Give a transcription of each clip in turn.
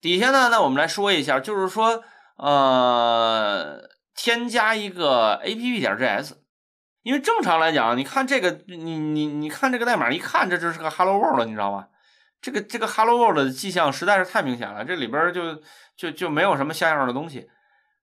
底下呢，那我们来说一下，就是说，呃，添加一个 app 点 js，因为正常来讲，你看这个，你你你看这个代码，一看这就是个 hello world，你知道吗？这个这个 hello world 的迹象实在是太明显了，这里边就就就没有什么像样的东西。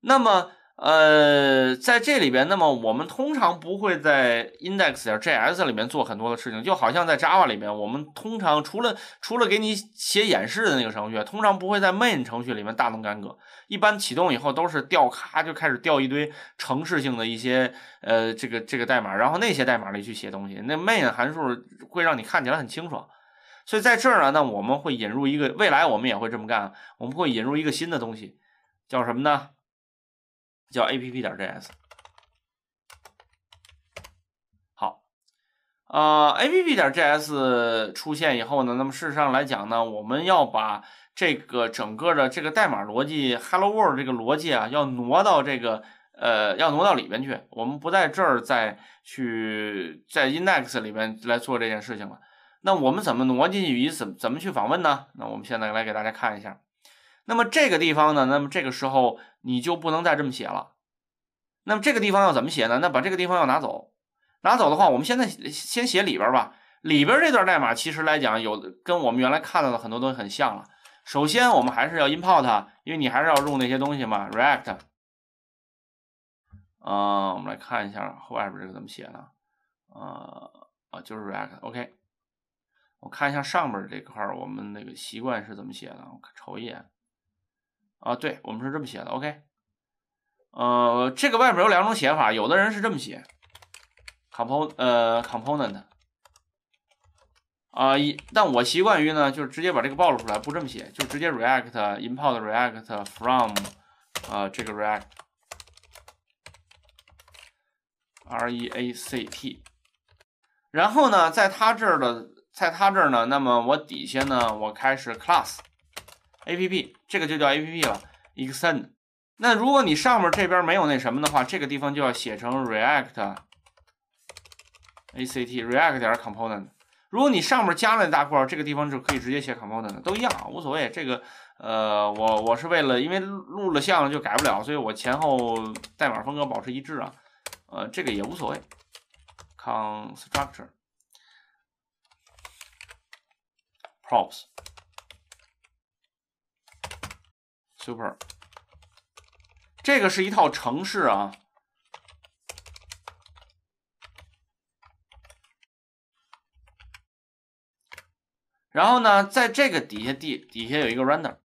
那么。呃，在这里边，那么我们通常不会在 index.js 里面做很多的事情，就好像在 Java 里面，我们通常除了除了给你写演示的那个程序，通常不会在 main 程序里面大动干戈。一般启动以后都是调咔就开始调一堆程式性的一些呃这个这个代码，然后那些代码里去写东西。那 main 函数会让你看起来很清爽。所以在这儿呢，那我们会引入一个，未来我们也会这么干，我们会引入一个新的东西，叫什么呢？叫 app. 点 js。好，啊，app. 点 js 出现以后呢，那么事实上来讲呢，我们要把这个整个的这个代码逻辑，Hello World 这个逻辑啊，要挪到这个呃，要挪到里边去。我们不在这儿再去在 index 里边来做这件事情了。那我们怎么挪进去？以怎怎么去访问呢？那我们现在来给大家看一下。那么这个地方呢？那么这个时候你就不能再这么写了。那么这个地方要怎么写呢？那把这个地方要拿走。拿走的话，我们现在先写里边儿吧。里边这段代码其实来讲，有跟我们原来看到的很多东西很像了。首先，我们还是要 import，因为你还是要用那些东西嘛。React。嗯，我们来看一下外边这个怎么写呢？啊啊，就是 React。OK，我看一下上边这块儿我们那个习惯是怎么写的，我瞅一眼。啊，对我们是这么写的，OK。呃，这个外边有两种写法，有的人是这么写，component，呃，component。啊，一，但我习惯于呢，就是直接把这个暴露出来，不这么写，就直接 react，import react from，啊，这个 react，R-E-A-C-T。然后呢，在它这儿的，在它这儿呢，那么我底下呢，我开始 class。A P P，这个就叫 A P P 了。Extend，那如果你上面这边没有那什么的话，这个地方就要写成 React A C T React 点 Component。如果你上面加了那大括号，这个地方就可以直接写 Component，都一样，无所谓。这个，呃，我我是为了因为录了像就改不了，所以我前后代码风格保持一致啊。呃，这个也无所谓。Constructor，Props。Super，这个是一套程式啊。然后呢，在这个底下底底下有一个 render，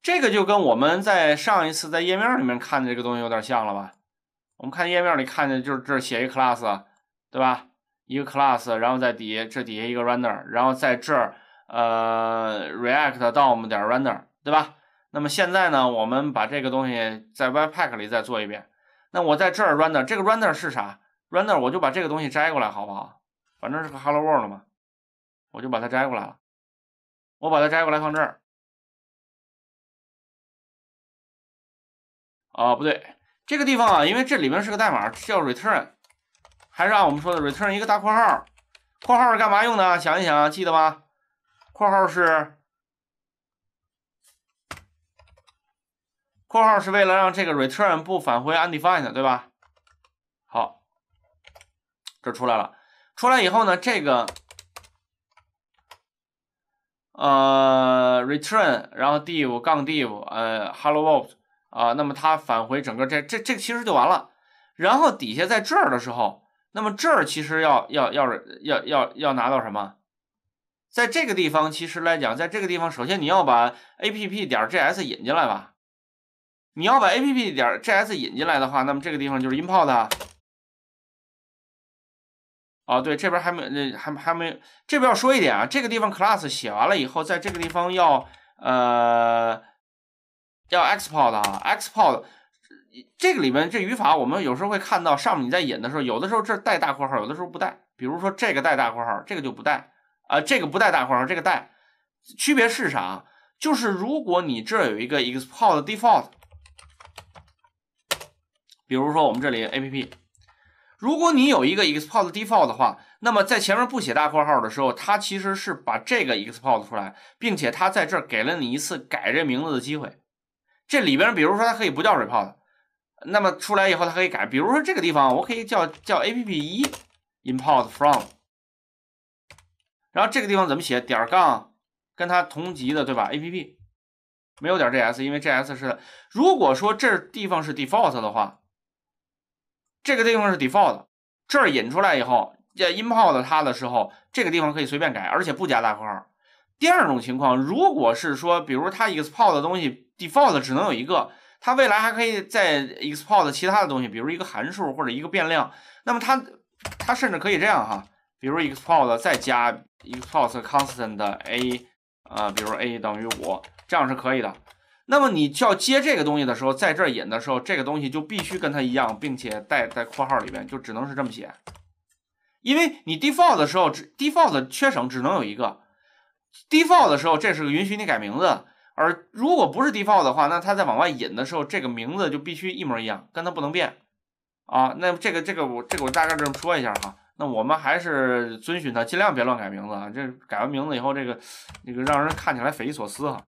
这个就跟我们在上一次在页面里面看的这个东西有点像了吧？我们看页面里看见就是这写一 class，对吧？一个 class，然后在底下这底下一个 render，然后在这儿，呃，React DOM 点 render，对吧？那么现在呢，我们把这个东西在 Webpack 里再做一遍。那我在这儿 render，这个 render 是啥？render 我就把这个东西摘过来，好不好？反正是个 Hello World 嘛，我就把它摘过来了。我把它摘过来放这儿。啊，不对，这个地方啊，因为这里面是个代码，叫 return。还是按我们说的 return 一个大括号，括号是干嘛用的？想一想，记得吗？括号是，括号是为了让这个 return 不返回 undefined，对吧？好，这出来了，出来以后呢，这个呃 return 然后 div 杠 div 呃 hello world 啊，那么它返回整个这这这其实就完了，然后底下在这儿的时候。那么这儿其实要要要是要要要拿到什么，在这个地方其实来讲，在这个地方，首先你要把 A P P 点 J S 引进来吧。你要把 A P P 点 J S 引进来的话，那么这个地方就是 In Pod。哦，对，这边还没，还还没，这边要说一点啊，这个地方 Class 写完了以后，在这个地方要呃要 X p o r t 啊，X p o r Export 这个里面这语法，我们有时候会看到上面你在引的时候，有的时候这带大括号，有的时候不带。比如说这个带大括号，这个就不带啊，这个不带大括号，这个带。区别是啥？就是如果你这有一个 export default，比如说我们这里 app，如果你有一个 export default 的话，那么在前面不写大括号的时候，它其实是把这个 export 出来，并且它在这给了你一次改这名字的机会。这里边比如说它可以不叫 report。那么出来以后，它可以改，比如说这个地方，我可以叫叫 A P P 一 import from，然后这个地方怎么写？点儿杠跟它同级的，对吧？A P P 没有点儿 J S，因为 J S 是如果说这地方是 default 的话，这个地方是 default，这儿引出来以后要 import 它的时候，这个地方可以随便改，而且不加大括号。第二种情况，如果是说，比如它 export 东西 default 只能有一个。它未来还可以在 export 其他的东西，比如一个函数或者一个变量。那么它，它甚至可以这样哈，比如 export 再加 export constant a，呃，比如 a 等于五，这样是可以的。那么你叫接这个东西的时候，在这儿引的时候，这个东西就必须跟它一样，并且带在括号里边，就只能是这么写。因为你 default 的时候，default 缺省只能有一个。default 的时候，这是允许你改名字。而如果不是 default 的话，那它在往外引的时候，这个名字就必须一模一样，跟它不能变啊。那这个这个我这个我大概这么说一下哈。那我们还是遵循它，尽量别乱改名字啊。这改完名字以后，这个那个让人看起来匪夷所思哈，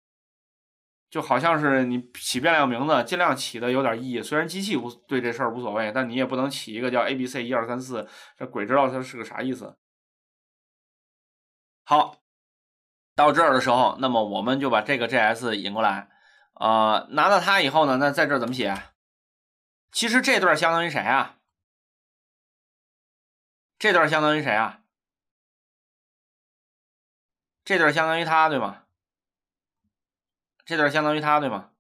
就好像是你起变量名字，尽量起的有点意义。虽然机器无对这事儿无所谓，但你也不能起一个叫 A B C 一二三四，这鬼知道它是个啥意思。好。到这儿的时候，那么我们就把这个 JS 引过来，呃，拿到它以后呢，那在这儿怎么写？其实这段相当于谁啊？这段相当于谁啊？这段相当于它对吗？这段相当于它对吗？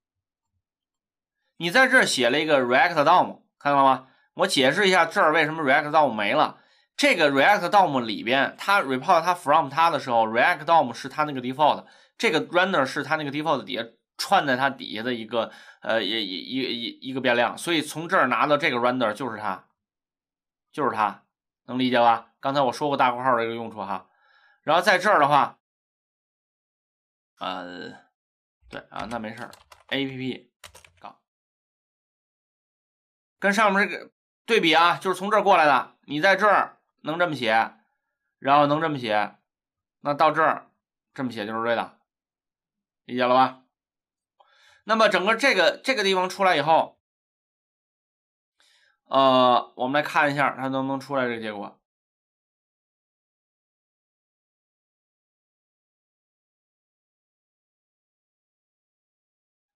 你在这儿写了一个 React DOM，看到了吗？我解释一下这儿为什么 React DOM 没了。这个 React DOM 里边，它 report 它 from 它的时候，React DOM 是它那个 default，这个 render 是它那个 default 底下串在它底下的一个呃一一一一一个变量，所以从这儿拿到这个 render 就是它，就是它，能理解吧？刚才我说过大括号这个用处哈，然后在这儿的话，呃，对啊，那没事儿，App，跟上面这个对比啊，就是从这儿过来的，你在这儿。能这么写，然后能这么写，那到这儿这么写就是对的，理解了吧？那么整个这个这个地方出来以后，呃，我们来看一下它能不能出来这个结果。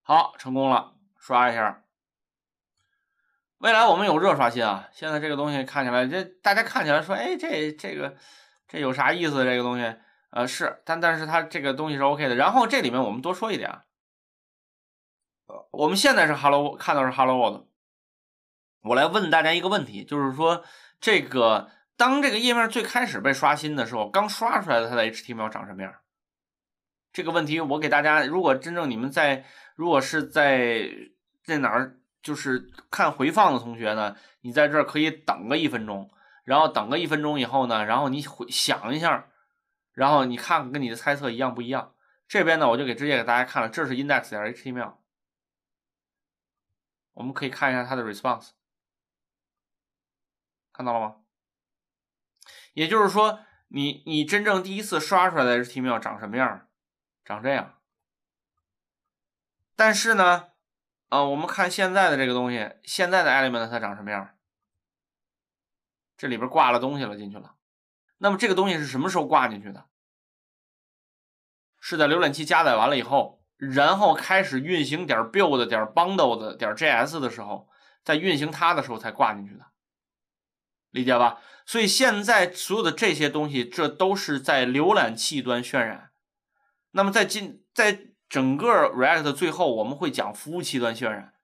好，成功了，刷一下。未来我们有热刷新啊！现在这个东西看起来，这大家看起来说，哎，这这个这有啥意思？这个东西，呃，是，但但是它这个东西是 OK 的。然后这里面我们多说一点，呃，我们现在是 Hello，看到是 Hello World。我来问大家一个问题，就是说，这个当这个页面最开始被刷新的时候，刚刷出来的它的 HTML 长什么样？这个问题我给大家，如果真正你们在，如果是在在哪儿？就是看回放的同学呢，你在这儿可以等个一分钟，然后等个一分钟以后呢，然后你回想一下，然后你看跟你的猜测一样不一样。这边呢，我就给直接给大家看了，这是 index.html，我们可以看一下它的 response，看到了吗？也就是说，你你真正第一次刷出来的 html 长什么样？长这样。但是呢？啊，我们看现在的这个东西，现在的 element 它长什么样？这里边挂了东西了，进去了。那么这个东西是什么时候挂进去的？是在浏览器加载完了以后，然后开始运行点 build、点 b u n d l e 点 js 的时候，在运行它的时候才挂进去的，理解吧？所以现在所有的这些东西，这都是在浏览器端渲染。那么在进在。整个 React 最后我们会讲服务器端渲染，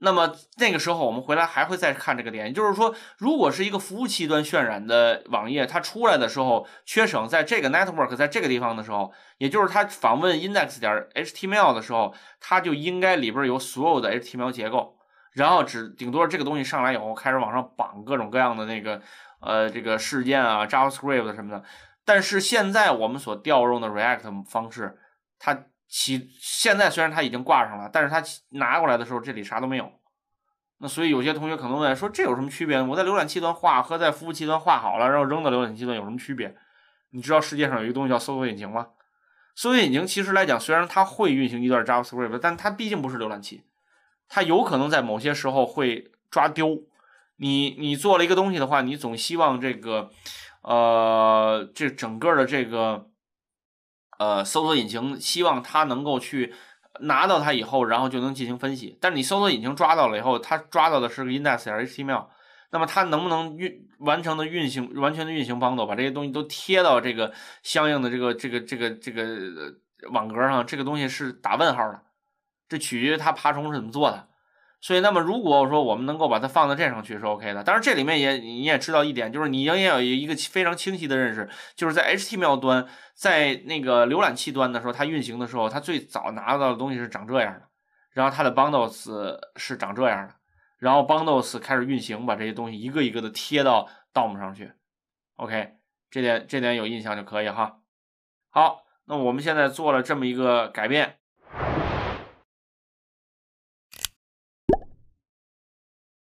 那么那个时候我们回来还会再看这个点，也就是说，如果是一个服务器端渲染的网页，它出来的时候缺省在这个 network 在这个地方的时候，也就是它访问 index 点 html 的时候，它就应该里边有所有的 html 结构，然后只顶多这个东西上来以后开始往上绑各种各样的那个呃这个事件啊 JavaScript 什么的，但是现在我们所调用的 React 方式。它其现在虽然它已经挂上了，但是它拿过来的时候这里啥都没有。那所以有些同学可能问说这有什么区别？我在浏览器端画和在服务器端画好了，然后扔到浏览器端有什么区别？你知道世界上有一个东西叫搜索引擎吗？搜索引擎其实来讲，虽然它会运行一段 JavaScript，但它毕竟不是浏览器，它有可能在某些时候会抓丢。你你做了一个东西的话，你总希望这个呃这整个的这个。呃，搜索引擎希望它能够去拿到它以后，然后就能进行分析。但是你搜索引擎抓到了以后，它抓到的是个 index h t m l 那么它能不能运完成的运行完全的运行，帮 e 把这些东西都贴到这个相应的这个这个这个这个网格上？这个东西是打问号的，这取决于它爬虫是怎么做的。所以，那么如果我说我们能够把它放到这上去是 OK 的，当然这里面也你也知道一点，就是你应该有一个非常清晰的认识，就是在 H T M L 端，在那个浏览器端的时候，它运行的时候，它最早拿到的东西是长这样的，然后它的 bundles 是长这样的，然后 bundles 开始运行，把这些东西一个一个的贴到 DOM 上去，OK，这点这点有印象就可以哈。好，那我们现在做了这么一个改变。